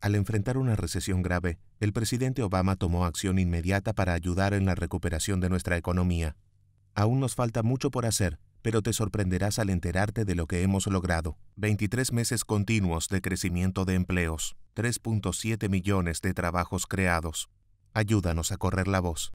Al enfrentar una recesión grave, el presidente Obama tomó acción inmediata para ayudar en la recuperación de nuestra economía. Aún nos falta mucho por hacer, pero te sorprenderás al enterarte de lo que hemos logrado. 23 meses continuos de crecimiento de empleos, 3.7 millones de trabajos creados. Ayúdanos a correr la voz.